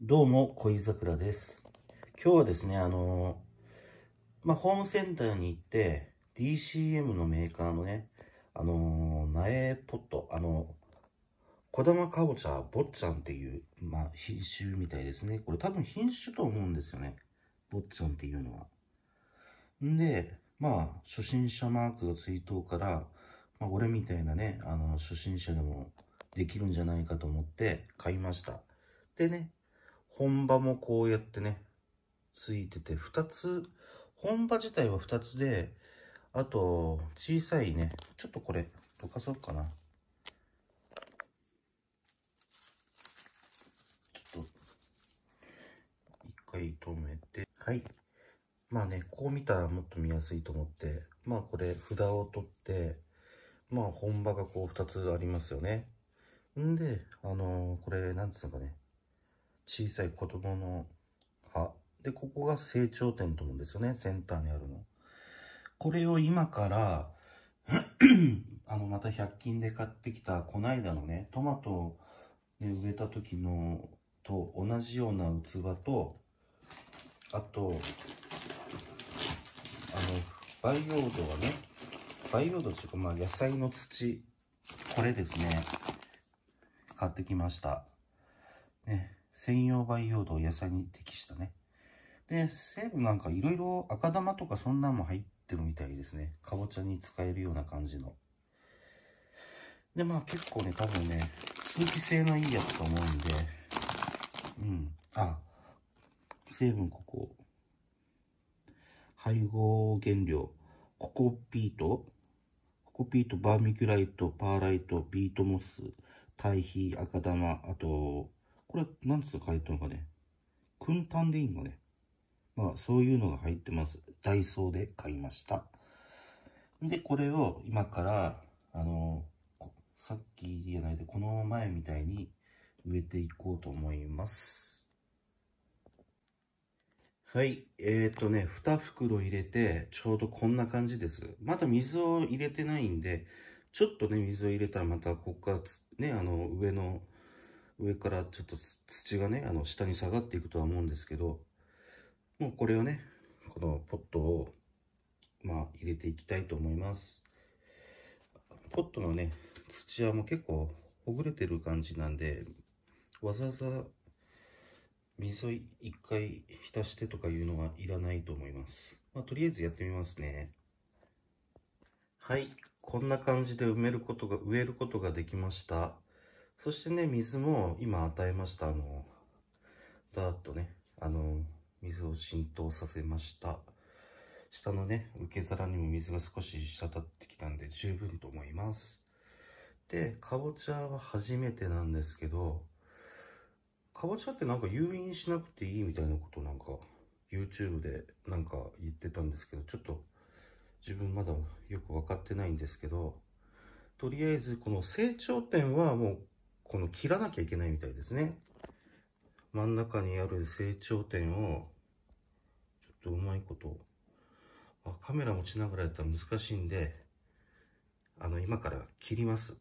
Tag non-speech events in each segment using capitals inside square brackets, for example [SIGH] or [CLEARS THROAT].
どうも、恋桜です。今日はですね、あのまあ、ホームセンターに行って、DCM のメーカーのね、あの苗ポット、あの小玉かぼちゃ、ぼっちゃんっていう、まあ、品種みたいですね。これ多分品種と思うんですよね。ぼっちゃんっていうのは。んで、まあ、初心者マークがついから、まあ、俺みたいなね、あの、初心者でもできるんじゃないかと思って買いました。でね、本場もこうやってね、ついてて、2つ、本場自体は2つで、あと、小さいね、ちょっとこれ、どかそうかな。ちょっと、一回止めて、はい。まあね、こう見たらもっと見やすいと思って、まあこれ、札を取って、まあ本場がこう2つありますよね。んで、あのー、これ、なんつうのかね、小さい子供の歯。で、ここが成長点と思うんですよね。センターにあるの。これを今から [CLEARS THROAT] あの、また100均で買ってきた、こないだのね、トマトを、ね、植えた時の、と同じような器と、あと、あの、培養土はね、培養土っていうか、まあ、野菜の土、これですね、買ってきました。ね、専用培養土野菜に適したね。で、成分なんかいろいろ赤玉とかそんなんも入ってるみたいですね。かぼちゃに使えるような感じの。で、まあ結構ね、多分ね、通気性のいいやつと思うんで、うん。あ、成分ここ。配合原料。ココピート、ココピート、バーミキュライト、パーライト、ビートモス、堆肥、赤玉、あと、これなんつう書いてるのかね。燻炭でいいのね。まあ、そういうのが入ってます。ダイソーで買いました。で、これを今から、あの、さっき言えないで、この前みたいに植えていこうと思います。はい。えっ、ー、とね、2袋入れて、ちょうどこんな感じです。まだ水を入れてないんで、ちょっとね、水を入れたらまた、ここからね、あの、上の上からちょっと土がね、あの、下に下がっていくとは思うんですけど、もうこれをね、このポットを、まあ、入れていきたいと思います。ポットのね、土はもう結構ほぐれてる感じなんで、わざわざ水を一回浸してとかいうのはいらないと思います。まあ、とりあえずやってみますね。はい、こんな感じで埋めることが、植えることができました。そしてね、水も今与えました。あの、だーっとね、あの、水を浸透させました。下のね、受け皿にも水が少し滴ってきたんで十分と思います。で、かぼちゃは初めてなんですけど、かぼちゃってなんか誘引しなくていいみたいなことなんか YouTube でなんか言ってたんですけど、ちょっと自分まだよく分かってないんですけど、とりあえずこの成長点はもうこの切らなきゃいけないみたいですね。真ん中にある成長点を、ちょっとうまいこと、あカメラ持ちながらやったら難しいんで、あの、今から切ります。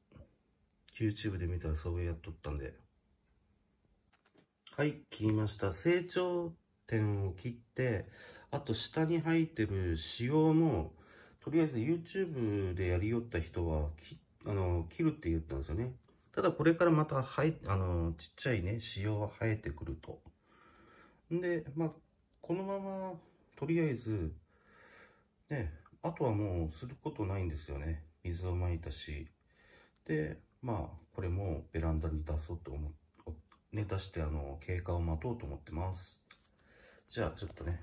YouTube で見たらそうやっとったんで。はい、切りました。成長点を切って、あと下に入ってる仕様も、とりあえず YouTube でやりよった人は、あの、切るって言ったんですよね。ただこれからまた、はい、あの、ちっちゃいね、仕様は生えてくると。んで、まあ、このまま、とりあえず、ね、あとはもうすることないんですよね。水をまいたし。で、まあ、これもベランダに出そうと思って、ね、出してあの、経過を待とうと思ってます。じゃあ、ちょっとね、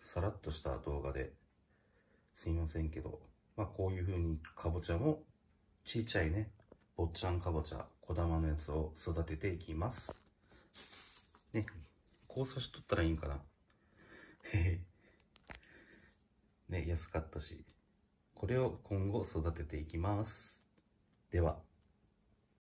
さらっとした動画ですいませんけど、まあ、こういう風にかぼちゃもちっちゃいね、っちゃんかぼちゃ、こだまのやつを育てていきます。ね、交差しとったらいいんかな。へへ。ね、安かったし。これを今後育てていきます。では。